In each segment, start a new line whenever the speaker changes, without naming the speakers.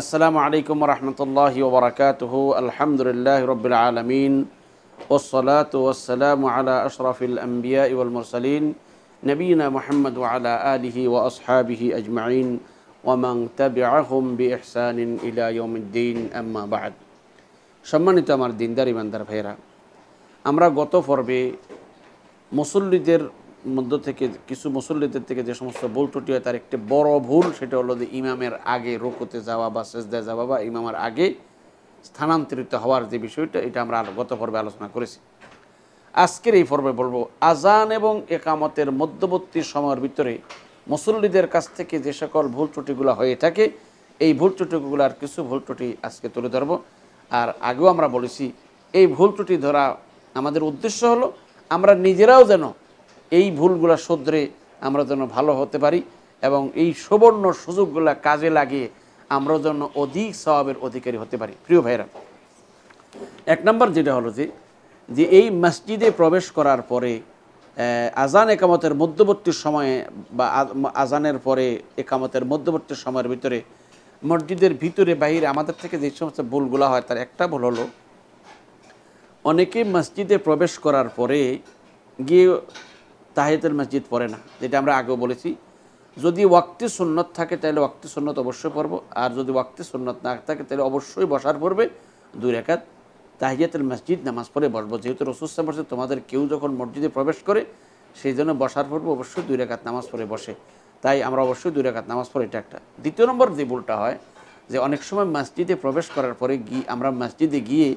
আসসালামু আলাইকুম রহমতুল্লাহি ওবরাকাতহ আলহামদুলিল্লাহ রবিল আলমিন ওসলাত ওসালাম আলা আশরাফিল আম্বিয়া ইউল মুরসালিন নবীনা মোহাম্মদ আলা আলিহি ও আসহাবিহি আজমাইন ওমাং তাবিআহম বি ইহসানিন ইলা ইয়মুদ্দিন আম্মা বাদ সম্মানিত আমার দিনদার ইমানদার ভাইরা আমরা গত পর্বে মুসল্লিদের মধ্য থেকে কিছু মুসল্লিদের থেকে যে সমস্ত ভুল ত্রুটি হয় তার একটি বড় ভুল সেটা হলো যে ইমামের আগে রোকোতে যাওয়া বা সেজদায় যাওয়া বা ইমামের আগে স্থানান্তরিত হওয়ার যে বিষয়টা এটা আমরা গত পর্বে আলোচনা করেছি আজকের এই পর্বে বলবো আজান এবং একামতের মধ্যবর্তী সময়ের ভিতরে মুসল্লিদের কাছ থেকে যে সকল ভুল ত্রুটিগুলো হয়ে থাকে এই ভুল ত্রুটিগুলোর কিছু ভুল ত্রুটি আজকে তুলে ধরব আর আগেও আমরা বলেছি এই ভুল ত্রুটি ধরা আমাদের উদ্দেশ্য হলো আমরা নিজেরাও যেন এই ভুলগুলা শোধরে আমরা যেন ভালো হতে পারি এবং এই সুবর্ণ সুযোগগুলা কাজে লাগিয়ে আমরা যেন অধিক স্বভাবের অধিকারী হতে পারি প্রিয় ভাইরা এক নম্বর যেটা হলো যে যে এই মসজিদে প্রবেশ করার পরে আজান একামতের মধ্যবর্তী সময়ে বা আজানের পরে একামতের মধ্যবর্তী সময়ের ভিতরে মসজিদের ভিতরে বাহিরে আমাদের থেকে যে সমস্ত ভুলগুলো হয় তার একটা ভুল হলো অনেকে মসজিদে প্রবেশ করার পরে গিয়ে তাহিয়াতুল মসজিদ পড়ে না যেটা আমরা আগেও বলেছি যদি ওয়াক্তি সুন্নত থাকে তাহলে ওয়াক্তি সুন্নত অবশ্যই পড়ব আর যদি ওয়াক্তি সুন্নত না থাকে তাহলে অবশ্যই বসার পড়বে দুই রেখাত তাহিয়াতুল মসজিদ নামাজ পড়ে বসবো যেহেতু রসুস্তা বসে তোমাদের কেউ যখন মসজিদে প্রবেশ করে সেই জন্য বসার পূর্বে অবশ্যই দুই রেখাত নামাজ পড়ে বসে তাই আমরা অবশ্যই দুই রেখাত নামাজ পড়ে এটা একটা দ্বিতীয় নম্বর যে ভুলটা হয় যে অনেক সময় মসজিদে প্রবেশ করার পরে গিয়ে আমরা মসজিদে গিয়ে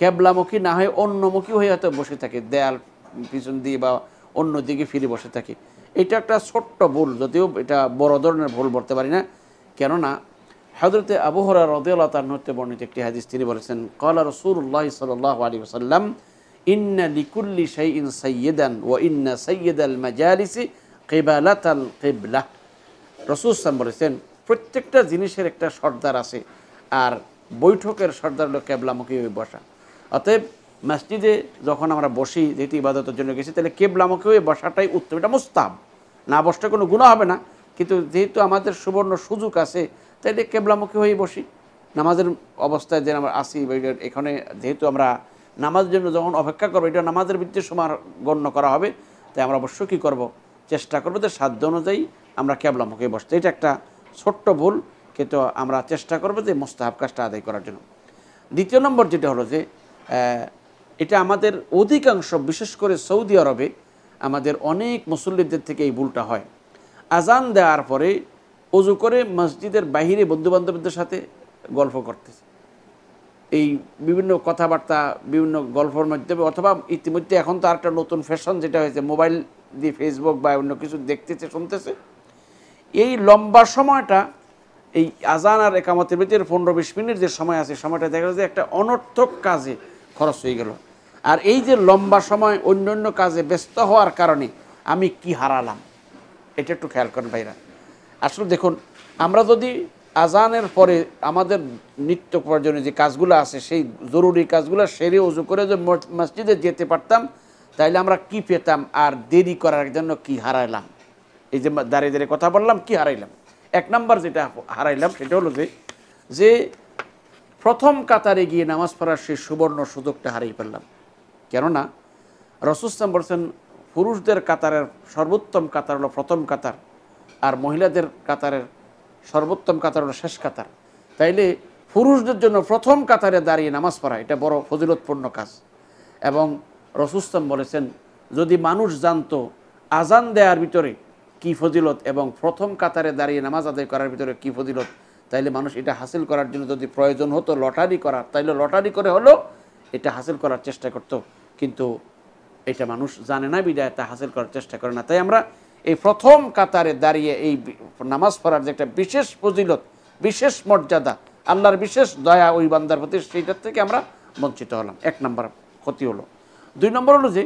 ক্যাবলামুখী না হয়ে অন্যমুখী হয়ে হয়তো বসে থাকি দেয়াল পিছন দিয়ে বা অন্যদিকে ফিরে বসে থাকি এটা একটা ছোট্ট ভুল যদিও এটা বড় ধরনের ভুল বলতে পারি না কেননা হজরতে আবহরা রদেলা তার হতে বর্ণিত একটি হাদিস তিনি বলেছেন কলা রসুল্লাহ সাল্লাহ আলী সাল্লাম ইন্না লিকুল্লি সাই ইন সৈয়দান ও ইন্না সৈয়দ আল মাজালিসি কেবালাত আল কেবলা ইসলাম বলেছেন প্রত্যেকটা জিনিসের একটা সর্দার আছে আর বৈঠকের সর্দার হলো কেবলামুখী ওই বসা অতএব মসজিদে যখন আমরা বসি যেহেতু ইবাদতের জন্য গেছি তাহলে কেবলামুখী হয়ে বসাটাই উত্তম এটা মোস্তাব না বসতে কোনো গুণ হবে না কিন্তু যেহেতু আমাদের সুবর্ণ সুযোগ আছে তাই এটা কেবলামুখী হয়ে বসি নামাজের অবস্থায় যে আমরা আসি এখানে যেহেতু আমরা নামাজের জন্য যখন অপেক্ষা করবো এটা নামাজের ভিত্তির সময় গণ্য করা হবে তাই আমরা অবশ্যই কী করবো চেষ্টা করবো যে সাধ্য অনুযায়ী আমরা কেবলামুখী বসতে এটা একটা ছোট্ট ভুল কিন্তু আমরা চেষ্টা করবো যে মোস্তাহাব কাজটা আদায় করার জন্য দ্বিতীয় নম্বর যেটা হলো যে এটা আমাদের অধিকাংশ বিশেষ করে সৌদি আরবে আমাদের অনেক মুসল্লিদের থেকে এই ভুলটা হয় আজান দেওয়ার পরে অজু করে মসজিদের বাহিরে বন্ধুবান্ধবদের সাথে গল্প করতেছে এই বিভিন্ন কথাবার্তা বিভিন্ন গল্পের মাধ্যমে অথবা ইতিমধ্যে এখন তো একটা নতুন ফ্যাশন যেটা হয়েছে মোবাইল দিয়ে ফেসবুক বা অন্য কিছু দেখতেছে শুনতেছে এই লম্বা সময়টা এই আজান আর একামতের ভিতরে পনেরো বিশ মিনিট যে সময় আছে সময়টা দেখা যায় একটা অনর্থক কাজে খরচ হয়ে গেল আর এই যে লম্বা সময় অন্য অন্য কাজে ব্যস্ত হওয়ার কারণে আমি কি হারালাম এটা একটু খেয়াল করেন ভাইরা আসলে দেখুন আমরা যদি আজানের পরে আমাদের নিত্য প্রয়োজনীয় যে কাজগুলো আছে সেই জরুরি কাজগুলো সেরে উজু করে যে মসজিদে যেতে পারতাম তাইলে আমরা কি পেতাম আর দেরি করার জন্য কি হারাইলাম এই যে দাঁড়িয়ে দাঁড়িয়ে কথা বললাম কি হারাইলাম এক নাম্বার যেটা হারাইলাম সেটা হলো যে যে প্রথম কাতারে গিয়ে নামাজ পড়ার সেই সুবর্ণ সুযোগটা হারিয়ে ফেললাম কেননা রসুস্তাম বলছেন পুরুষদের কাতারের সর্বোত্তম কাতার হলো প্রথম কাতার আর মহিলাদের কাতারের সর্বোত্তম কাতার হলো শেষ কাতার তাইলে পুরুষদের জন্য প্রথম কাতারে দাঁড়িয়ে নামাজ পড়া এটা বড় ফজিলতপূর্ণ কাজ এবং রসুস্তম বলেছেন যদি মানুষ জানতো আজান দেওয়ার ভিতরে কী ফজিলত এবং প্রথম কাতারে দাঁড়িয়ে নামাজ আদায় করার ভিতরে কী ফজিলত তাইলে মানুষ এটা হাসিল করার জন্য যদি প্রয়োজন হতো লটারি করার তাইলে লটারি করে হলো এটা হাসিল করার চেষ্টা করতো কিন্তু এটা মানুষ জানে না বিদায় তা হাসিল করার চেষ্টা করে না তাই আমরা এই প্রথম কাতারে দাঁড়িয়ে এই নামাজ পড়ার যে একটা বিশেষ ফজিলত বিশেষ মর্যাদা আল্লাহর বিশেষ দয়া ওই বান্দার প্রতি সেইটার থেকে আমরা বঞ্চিত হলাম এক নম্বর ক্ষতি হলো দুই নম্বর হলো যে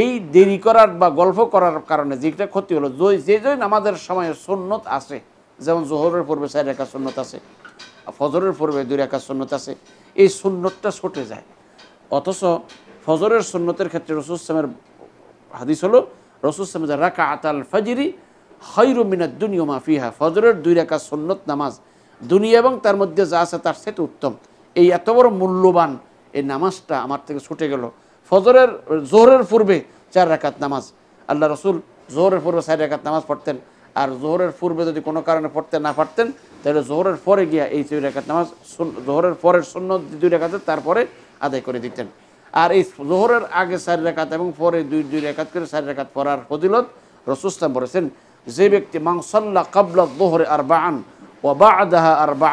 এই দেরি করার বা গল্প করার কারণে যেটা ক্ষতি হলো যে যে নামাজের সময়ে সুন্নত আছে যেমন জোহরের পূর্বে চার একা সুন্নত আছে ফজরের পূর্বে দুই একা সুন্নত আছে এই সুন্নতটা ছুটে যায় অথচ ফজরের সন্ন্যতের ক্ষেত্রে রসুলামের হাদিস হলো রসুলাম রাকা আতাল ফজিরি হৈরু মিনাদ দুনিয়া মাফিহা ফজরের দুই রাখা সন্ন্যত নামাজ দুনিয়া এবং তার মধ্যে যা আছে তার সেটি উত্তম এই এত বড় মূল্যবান এই নামাজটা আমার থেকে ছুটে গেল ফজরের জোহরের পূর্বে চার রেখাত নামাজ আল্লাহ রসুল জোহরের পূর্বে চার রাকাত নামাজ পড়তেন আর জোহরের পূর্বে যদি কোনো কারণে পড়তে না পারতেন তাহলে জোহরের পরে গিয়া এই দুই রেখাত নামাজ জোহরের পরের সন্ন্যত দুই রেখাতে তারপরে আদায় করে দিতেন আর এই জোহরের আগে চার রেখাত এবং পরে দুই দুই রেখাত করে চার রেখাত পড়ার ফজিলত রসুস্তাম বলেছেন যে ব্যক্তি মাংসল্লা কাবলা জোহরে আর বান ও বা আদাহা আর বা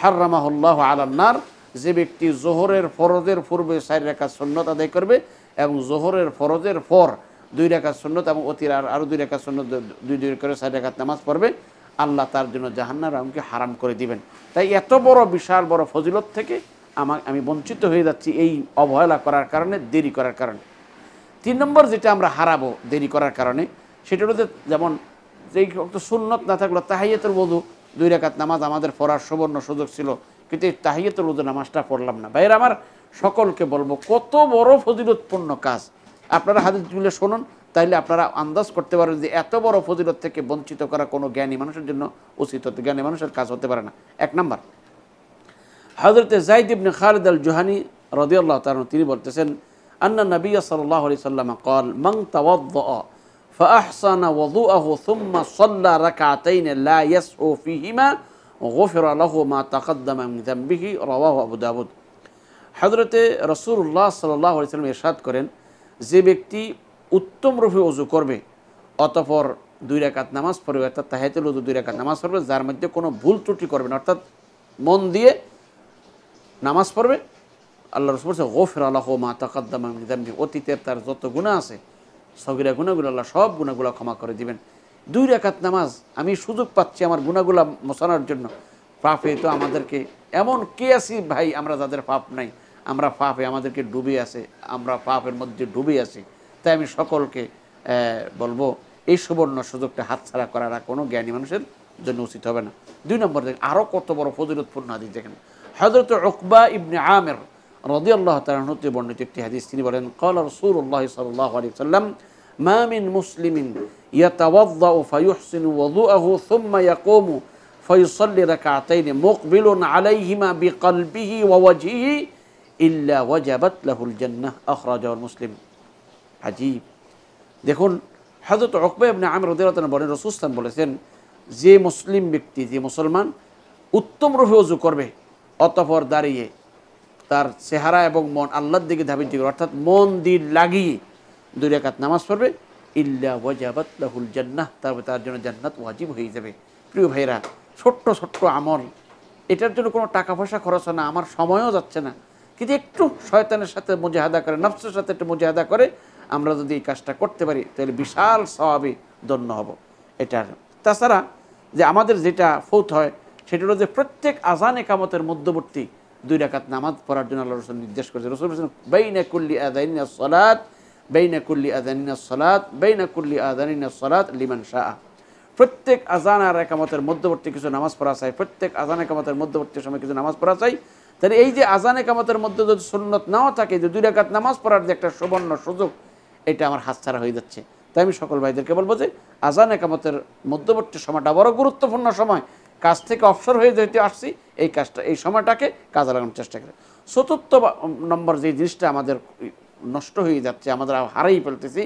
হার্রামাহুল্লাহ আলান্নার যে ব্যক্তি জোহরের ফরজের পূর্বে চার রেখা সন্ন্যত আদায় করবে এবং জোহরের ফরজের পর দুই রেখা সন্ন্যত এবং অতির আর আরও দুই রেখা সন্ন্যত দুই দুই করে চার রেখাত নামাজ পড়বে আল্লাহ তার জন্য জাহান্নার আমাকে হারাম করে দিবেন তাই এত বড় বিশাল বড় ফজিলত থেকে আমার আমি বঞ্চিত হয়ে যাচ্ছি এই অবহেলা করার কারণে দেরি করার কারণে তিন নম্বর যেটা আমরা হারাবো দেরি করার কারণে সেটা হলো যেমন যেই সুন্নত না থাকলো তাহাইয়াতের বধু দুই রেখাত নামাজ আমাদের পড়ার সুবর্ণ সুযোগ ছিল কিন্তু এই তাহিয়াতুল বধু নামাজটা পড়লাম না বাইরে আমার সকলকে বলবো কত বড় ফজিলতপূর্ণ কাজ আপনারা হাতে হাদিসগুলো শুনুন তাইলে আপনারা আন্দাজ করতে পারেন যে এত বড় ফজিলত থেকে বঞ্চিত করা কোনো জ্ঞানী মানুষের জন্য উচিত হতে জ্ঞানী মানুষের কাজ হতে পারে না এক নাম্বার হজরত Zaid ibn Khalid al Juhani রদিয়াল্লাহ তালন তিনি বলতেছেন আন্না নবী সাল্লাহ আলি সাল্লাম কল মং তাওয়াদ فأحسن وضوءه ثم صلى ركعتين لا يسعو فيهما غفر له ما تقدم من ذنبه رواه আবু দাউদ হজরতে রসুল্লাহ সাল্লাহ আলি সাল্লাম এরশাদ করেন যে ব্যক্তি উত্তম রূপে অজু করবে অতপর দুই রাকাত নামাজ পড়বে অর্থাৎ তাহেতুল উজু দুই রাকাত নামাজ পড়বে যার মধ্যে কোনো ভুল ত্রুটি করবে না অর্থাৎ মন দিয়ে নামাজ পড়বে আল্লাহ রসুল বলছে গোফের আল্লাহ মা তাকাদ্দামি অতীতের তার যত গুণা আছে সগিরা গুণাগুলো আল্লাহ সব গুণাগুলো ক্ষমা করে দিবেন দুই রেখাত নামাজ আমি সুযোগ পাচ্ছি আমার গুণাগুলা মোছানোর জন্য পাপে তো আমাদেরকে এমন কে আছি ভাই আমরা যাদের পাপ নাই আমরা পাপে আমাদেরকে ডুবে আছে আমরা পাপের মধ্যে ডুবে আছি তাই আমি সকলকে বলবো এই সুবর্ণ সুযোগটা হাতছাড়া করার কোনো জ্ঞানী মানুষের জন্য উচিত হবে না দুই নম্বর দেখেন আরও কত বড় প্রতিরোধপূর্ণ আদি দেখেন হজরত উকবা ইবনে আমের রদি আল্লাহ তালাহতে বর্ণিত একটি হাদিস তিনি বলেন কল রসুল্লাহ সাল্লাহ আলী সাল্লাম মামিন মুসলিমিন ইয়াতাওয়াদ্দা ফায়ুহসিন ওয়াদুআহু সুম্মা ইয়াকুমু ফায়ুসাল্লি রাকাতাইন মুকবিলুন আলাইহিমা বিকলবিহি ওয়া ওয়াজহিহি ইল্লা ওয়াজাবাত লাহুল জান্নাহ আখরাজাহুল মুসলিম আজীব দেখুন হযরত উকবা ইবনে আমির রাদিয়াল্লাহু বলেন রাসূল বলেছেন যে মুসলিম ব্যক্তি যে মুসলমান উত্তম রূপে অজু করবে অতপর দাঁড়িয়ে তার চেহারা এবং মন আল্লাহর দিকে ধাবিত করবে অর্থাৎ মন দিন লাগিয়ে দুই রেখাত নামাজ পড়বে ইল্লা ওয়াজাবাত লাহুল জান্নাহ তারপরে তার জন্য জান্নাত ওয়াজিব হয়ে যাবে প্রিয় ভাইরা ছোট্ট ছোট্ট আমল এটার জন্য কোনো টাকা পয়সা খরচ হয় না আমার সময়ও যাচ্ছে না কিন্তু একটু শয়তানের সাথে মুজাহাদা করে নফসের সাথে একটু মুজাহাদা করে আমরা যদি এই কাজটা করতে পারি তাহলে বিশাল স্বভাবে ধন্য হব এটার তাছাড়া যে আমাদের যেটা ফৌত হয় সেটা হলো যে প্রত্যেক আজান একামতের মধ্যবর্তী দুই রাকাত নামাজ পড়ার জন্য আল্লাহ রসুল নির্দেশ করেছে রসুল হোসেন বেইনা কুল্লি আদাইনা সলাত বেইনা কুল্লি আদানিনা সলাত বেইনা কুল্লি আদানিনা সলাত লিমান শাহ প্রত্যেক আজান আর একামতের মধ্যবর্তী কিছু নামাজ পড়া চাই প্রত্যেক আজান একামতের মধ্যবর্তী সময় কিছু নামাজ পড়া চাই তাহলে এই যে আজান একামতের মধ্যে যদি সুন্নত নাও থাকে যে দুই রাকাত নামাজ পড়ার যে একটা সুবর্ণ সুযোগ এটা আমার হাতছাড়া হয়ে যাচ্ছে তাই আমি সকল ভাইদেরকে বলবো যে আজান একামতের মধ্যবর্তী সময়টা বড় গুরুত্বপূর্ণ সময় কাজ থেকে অবসর হয়ে যেতে আসছি এই কাজটা এই সময়টাকে কাজে লাগানোর চেষ্টা করে চতুর্থ নম্বর যে জিনিসটা আমাদের নষ্ট হয়ে যাচ্ছে আমাদের হারাই ফেলতেছি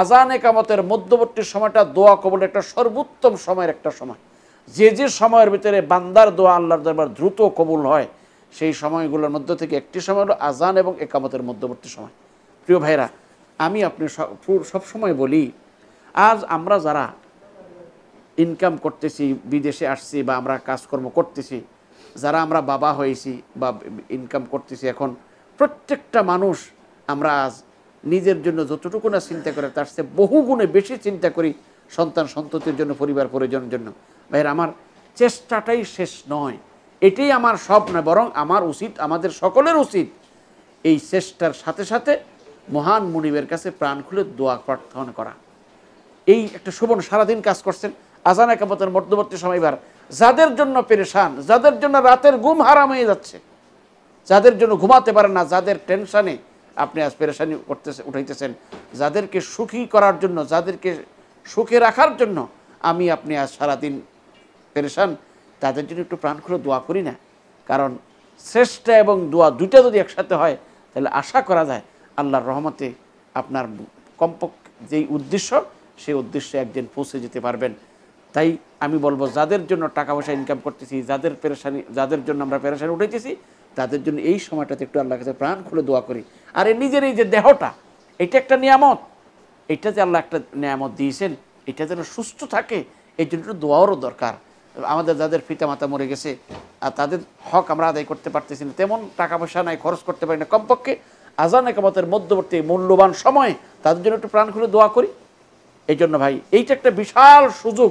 আজান একামতের মধ্যবর্তী সময়টা দোয়া কবল একটা সর্বোত্তম সময়ের একটা সময় যে যে সময়ের ভিতরে বান্দার দোয়া আল্লাহর দরবার দ্রুত কবুল হয় সেই সময়গুলোর মধ্যে থেকে একটি সময় হলো আজান এবং একামতের মধ্যবর্তী সময় প্রিয় ভাইরা আমি আপনি সবসময় বলি আজ আমরা যারা ইনকাম করতেছি বিদেশে আসছি বা আমরা কাজকর্ম করতেছি যারা আমরা বাবা হয়েছি বা ইনকাম করতেছি এখন প্রত্যেকটা মানুষ আমরা আজ নিজের জন্য যতটুকু না চিন্তা করে তার সে বহু গুণে বেশি চিন্তা করি সন্তান সন্ততির জন্য পরিবার পরিজনের জন্য ভাইয়ের আমার চেষ্টাটাই শেষ নয় এটাই আমার সব নয় বরং আমার উচিত আমাদের সকলের উচিত এই চেষ্টার সাথে সাথে মহান মুনিবের কাছে প্রাণ খুলে দোয়া প্রার্থনা করা এই একটা শোভন সারাদিন কাজ করছেন আজান একামতের মধ্যবর্তী সময়বার যাদের জন্য পেরেশান যাদের জন্য রাতের ঘুম হারাম হয়ে যাচ্ছে যাদের জন্য ঘুমাতে পারে না যাদের টেনশানে আপনি আজ পেরেশানি করতেছে উঠাইতেছেন যাদেরকে সুখী করার জন্য যাদেরকে সুখে রাখার জন্য আমি আপনি আজ সারাদিন পেরেশান তাদের জন্য একটু প্রাণ খুলে দোয়া করি না কারণ শ্রেষ্ঠা এবং দোয়া দুইটা যদি একসাথে হয় তাহলে আশা করা যায় আল্লাহর রহমতে আপনার কম্পক যেই উদ্দেশ্য সেই উদ্দেশ্যে একদিন পৌঁছে যেতে পারবেন তাই আমি বলবো যাদের জন্য টাকা পয়সা ইনকাম করতেছি যাদের পেরেশানি যাদের জন্য আমরা পেরেশানি উঠেছি তাদের জন্য এই সময়টাতে একটু আল্লাহ কাছে প্রাণ খুলে দোয়া করি আর এই নিজের এই যে দেহটা এটা একটা নিয়ামত এটা যে আল্লাহ একটা নিয়ামত দিয়েছেন এটা যেন সুস্থ থাকে এই জন্য দোয়ারও দরকার আমাদের যাদের ফিতা মাতা মরে গেছে আর তাদের হক আমরা আদায় করতে পারতেছি না তেমন টাকা পয়সা নাই খরচ করতে পারি না কমপক্ষে আজান একামতের মধ্যবর্তী মূল্যবান সময় তাদের জন্য একটু প্রাণ খুলে দোয়া করি এই জন্য ভাই এইটা একটা বিশাল সুযোগ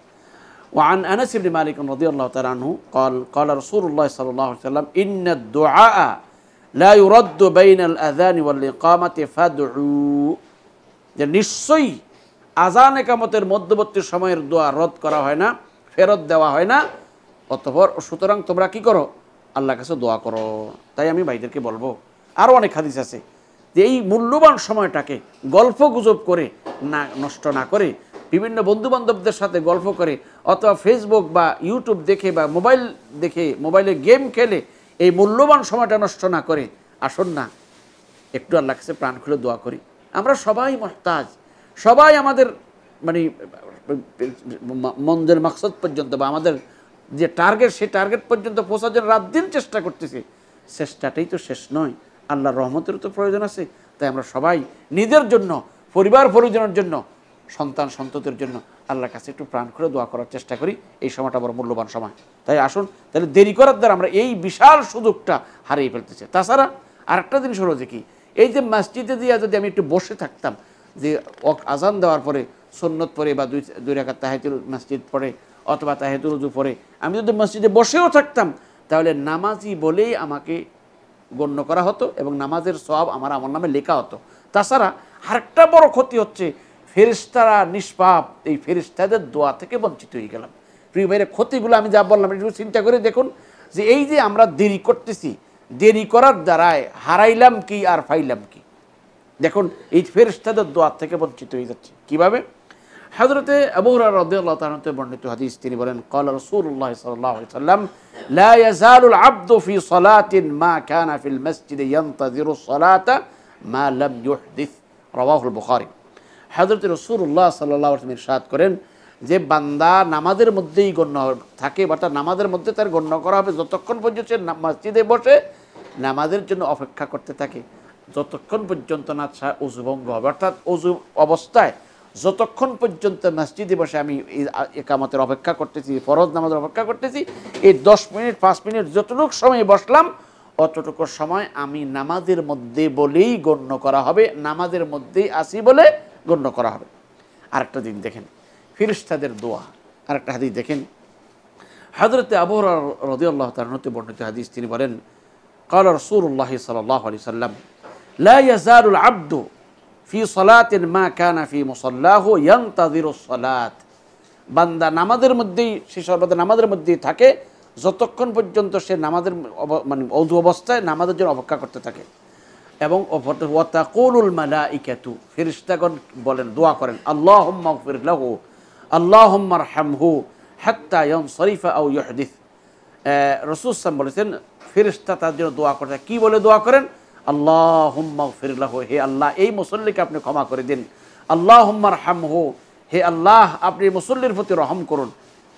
ওয়ান আনাস ইবনে মালিক রাদিয়াল্লাহু তাআলা আনহু قال قال رسول الله صلى الله عليه وسلم ان الدعاء لا يرد بين الاذان والاقامه فادعوا যে নিশ্চয়ই আজান একামতের মধ্যবর্তী সময়ের দোয়া রদ করা হয় না ফেরত দেওয়া হয় না অতপর সুতরাং তোমরা কি করো আল্লাহ কাছে দোয়া করো তাই আমি ভাইদেরকে বলবো আরও অনেক হাদিস আছে যে এই মূল্যবান সময়টাকে গল্প গুজব করে না নষ্ট না করে বিভিন্ন বন্ধুবান্ধবদের সাথে গল্প করে অথবা ফেসবুক বা ইউটিউব দেখে বা মোবাইল দেখে মোবাইলে গেম খেলে এই মূল্যবান সময়টা নষ্ট না করে আসুন না একটু আল্লাহ কাছে প্রাণ খুলে দোয়া করি আমরা সবাই মহতাজ সবাই আমাদের মানে মন্দের মাকসদ পর্যন্ত বা আমাদের যে টার্গেট সেই টার্গেট পর্যন্ত পৌঁছার জন্য রাত দিন চেষ্টা করতেছে চেষ্টাটাই তো শেষ নয় আল্লাহ রহমতেরও তো প্রয়োজন আছে তাই আমরা সবাই নিজের জন্য পরিবার পরিজনের জন্য সন্তান সন্ততির জন্য আল্লাহর কাছে একটু প্রাণ করে দোয়া করার চেষ্টা করি এই সময়টা বড় মূল্যবান সময় তাই আসুন তাহলে দেরি করার দ্বারা আমরা এই বিশাল সুযোগটা হারিয়ে ফেলতেছে তাছাড়া আরেকটা জিনিস হলো যে কি এই যে মসজিদে দিয়ে যদি আমি একটু বসে থাকতাম যে আজান দেওয়ার পরে সন্ন্যত পরে বা দুই দুই রাখার তাহেদুল মসজিদ পরে অথবা তাহেদুল উজু পরে আমি যদি মসজিদে বসেও থাকতাম তাহলে নামাজি বলেই আমাকে গণ্য করা হতো এবং নামাজের সব আমার আমার নামে লেখা হতো তাছাড়া আরেকটা বড় ক্ষতি হচ্ছে ফেরিস্তারা নিষ্পাপ এই ফেরিস্তাদের দোয়া থেকে বঞ্চিত হয়ে গেলাম প্রিয় ভাইয়ের ক্ষতিগুলো আমি যা বললাম একটু চিন্তা করে দেখুন যে এই যে আমরা দেরি করতেছি দেরি করার দ্বারায় হারাইলাম কি আর ফাইলাম কি দেখুন এই ফেরিস্তাদের দোয়ার থেকে বঞ্চিত হয়ে যাচ্ছে কীভাবে হজরতে আবুরা রদাহ তাহতে বর্ণিত হাদিস তিনি বলেন কল রসুল্লাহ সাল্লাম লা ইয়াজালুল আব্দু ফি সলাতিন মা কানা ফিল মসজিদে ইয়ান্তাযিরু সলাতা মা লাম ইউহদিস রাওয়াহুল বুখারী হজরত রসুল্লাহ সাল্লাহ সাদ করেন যে বান্দা নামাজের মধ্যেই গণ্য থাকে বা তার নামাজের মধ্যে তার গণ্য করা হবে যতক্ষণ পর্যন্ত সে মসজিদে বসে নামাজের জন্য অপেক্ষা করতে থাকে যতক্ষণ পর্যন্ত না উজুভঙ্গ হবে অর্থাৎ অজু অবস্থায় যতক্ষণ পর্যন্ত মসজিদে বসে আমি একামতের অপেক্ষা করতেছি ফরজ নামাজের অপেক্ষা করতেছি এই দশ মিনিট পাঁচ মিনিট যতটুকু সময় বসলাম অতটুকু সময় আমি নামাজের মধ্যে বলেই গণ্য করা হবে নামাজের মধ্যেই আসি বলে গণ্য করা হবে আরেকটা দিন দেখেন ফিরিস্তাদের দোয়া আরেকটা হাদিস দেখেন হজরতে আবহর রদি আল্লাহ তালতে বর্ণিত হাদিস তিনি বলেন قال رسول الله صلى الله عليه وسلم لا يزال العبد في صلاة ما كان في مصلاه ينتظر الصلاة বান্দা নামাজের মধ্যেই সে সর্বদা নামাজের মধ্যেই থাকে যতক্ষণ পর্যন্ত সে নামাজের মানে অধু অবস্থায় নামাজের জন্য অপেক্ষা করতে থাকে এবং ওয়াতাকুলুল মালাইকাতু ফেরেশতাগণ বলেন দোয়া করেন আল্লাহুম্মা গফির লাহু আল্লাহুম্মা আরহামহু হাত্তা ইয়ানসারিফা আও ইউহদিস রাসূল সাল্লাল্লাহু বলেছেন ফিরিস্তা তার জন্য দোয়া করে কি বলে দোয়া করেন আল্লাহ গফির লাহু হে আল্লাহ এই মুসল্লিকে আপনি ক্ষমা করে দিন আল্লাহ আল্লাহুম্মা আরহামহু হে আল্লাহ আপনি মুসল্লির প্রতি রহম করুন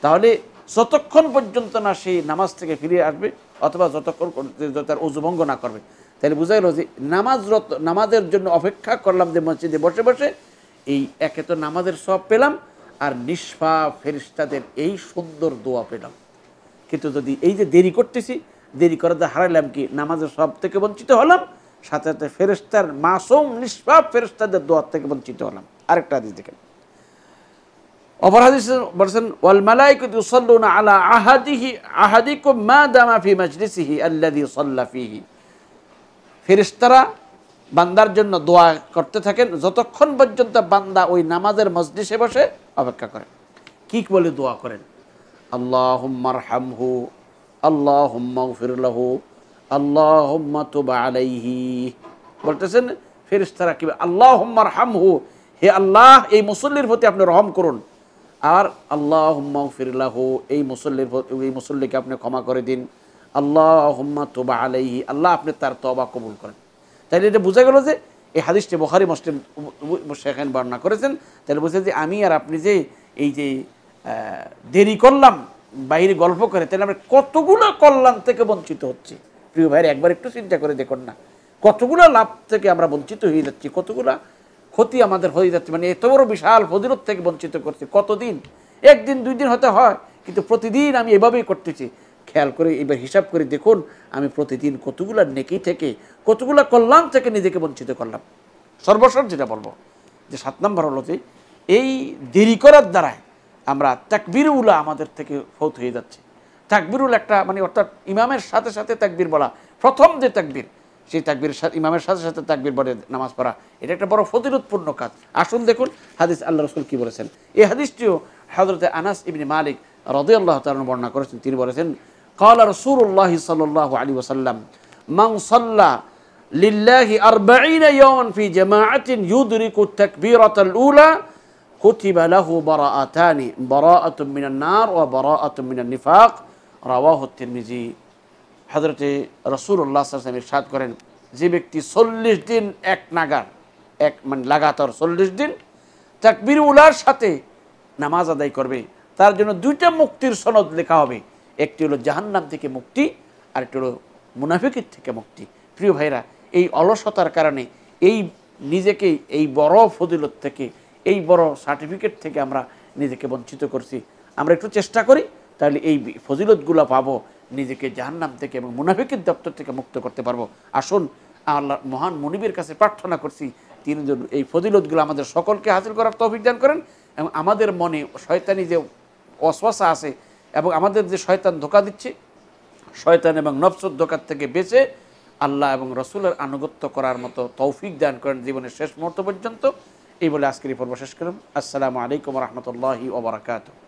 তাহলে যতক্ষণ পর্যন্ত না সেই নামাজ থেকে ফিরে আসবে অথবা যতক্ষণ তার অজুভঙ্গ না করবে তাহলে বোঝা গেল যে নামাজরত নামাজের জন্য অপেক্ষা করলাম যে মসজিদে বসে বসে এই একে তো নামাজের সব পেলাম আর নিষ্ফা ফেরিস্তাদের এই সুন্দর দোয়া পেলাম কিন্তু যদি এই যে দেরি করতেছি দেরি করাতে হারাইলাম কি নামাজের সব থেকে বঞ্চিত হলাম সাথে সাথে ফেরিস্তার মাসুম নিষ্পা ফেরিস্তাদের দোয়ার থেকে বঞ্চিত হলাম আরেকটা হাদিস দেখেন অপর হাদিস বলছেন ওয়াল মালাইকাতু আলা আহাদিহি আহাদিকুম মা দামা ফি মাজলিসিহি আল্লাযী সাল্লা ফেরিস্তারা বান্দার জন্য দোয়া করতে থাকেন যতক্ষণ পর্যন্ত বান্দা ওই নামাজের মসজিষে বসে অপেক্ষা করেন কি বলে দোয়া করেন আল্লাহ হামহু আল্লাহ ফিরুল্লাহু আল্লাহ আলাইহি বলতেছেন ফেরিস্তারা কি আল্লাহ হুম্মার হামহু হে আল্লাহ এই মুসল্লির প্রতি আপনি রহম করুন আর আল্লাহ ফিরলাহ এই মুসল্লির এই মুসল্লিকে আপনি ক্ষমা করে দিন আল্লাহ হুম্মা তোবা আলাইহি আল্লাহ আপনি তার তবা কবুল করেন তাইলে এটা বোঝা গেল যে এই হাদিসটি বখারি মুসলিম সেখানে বর্ণনা করেছেন তাহলে বুঝে যে আমি আর আপনি যে এই যে দেরি করলাম বাইরে গল্প করে তাহলে আমরা কতগুলো কল্যাণ থেকে বঞ্চিত হচ্ছি প্রিয় ভাইয়ের একবার একটু চিন্তা করে দেখুন না কতগুলো লাভ থেকে আমরা বঞ্চিত হয়ে যাচ্ছি কতগুলা ক্ষতি আমাদের হয়ে যাচ্ছে মানে এত বড় বিশাল ফজিলত থেকে বঞ্চিত করছে কতদিন একদিন দুই দিন হতে হয় কিন্তু প্রতিদিন আমি এভাবেই করতেছি খেয়াল করে এবার হিসাব করে দেখুন আমি প্রতিদিন কতগুলা নেকি থেকে কতগুলা কল্যাণ থেকে নিজেকে বঞ্চিত করলাম সর্বস্বর যেটা বলবো যে সাত নম্বর হলো যে এই দেরি করার দ্বারায় আমরা তাকবিরগুলো আমাদের থেকে ফৌত হয়ে যাচ্ছে তাকবিরুল একটা মানে অর্থাৎ ইমামের সাথে সাথে তাকবির বলা প্রথম যে তাকবির সেই তাকবির ইমামের সাথে সাথে তাকবির বলে নামাজ পড়া এটা একটা বড় ফতিরোধপূর্ণ কাজ আসুন দেখুন হাদিস আল্লাহ রসুল কী বলেছেন এই হাদিসটিও হজরতে আনাস ইবনি মালিক রদে আল্লাহ তালন বর্ণনা করেছেন তিনি বলেছেন قال رسول الله صلى الله عليه وسلم من صلى لله أربعين يوما في جماعة يدرك التكبيرة الأولى كتب له براءتان براءة من النار وبراءة من النفاق رواه الترمذي হজরতে রসুল্লাহ সাল্লাম ইরশাদ করেন যে ব্যক্তি চল্লিশ দিন এক নাগার এক মানে লাগাতার চল্লিশ দিন তাকবির উলার সাথে নামাজ আদায় করবে তার জন্য দুইটা মুক্তির সনদ লেখা হবে একটি হলো জাহান্নাম থেকে মুক্তি আর একটি হলো মুনাফিকির থেকে মুক্তি প্রিয় ভাইরা এই অলসতার কারণে এই নিজেকে এই বড় ফজিলত থেকে এই বড় সার্টিফিকেট থেকে আমরা নিজেকে বঞ্চিত করছি আমরা একটু চেষ্টা করি তাহলে এই ফজিলতগুলো পাবো নিজেকে জাহান্নাম থেকে এবং মুনাফিকের দপ্তর থেকে মুক্ত করতে পারবো আসুন আল্লাহ মহান মনিবের কাছে প্রার্থনা করছি তিনি যেন এই ফজিলতগুলো আমাদের সকলকে হাসিল করার তো দান করেন এবং আমাদের মনে শয়তানি যে অশ্বাসা আছে এবং আমাদের যে শয়তান ধোকা দিচ্ছে শয়তান এবং নফসর ধোকার থেকে বেঁচে আল্লাহ এবং রসুলের আনুগত্য করার মতো তৌফিক দান করেন জীবনের শেষ মুহূর্ত পর্যন্ত এই বলে আজকের পর্ব শেষ করুন আসসালামু আলাইকুম রহমতুল্লাহি ওবরাকাতু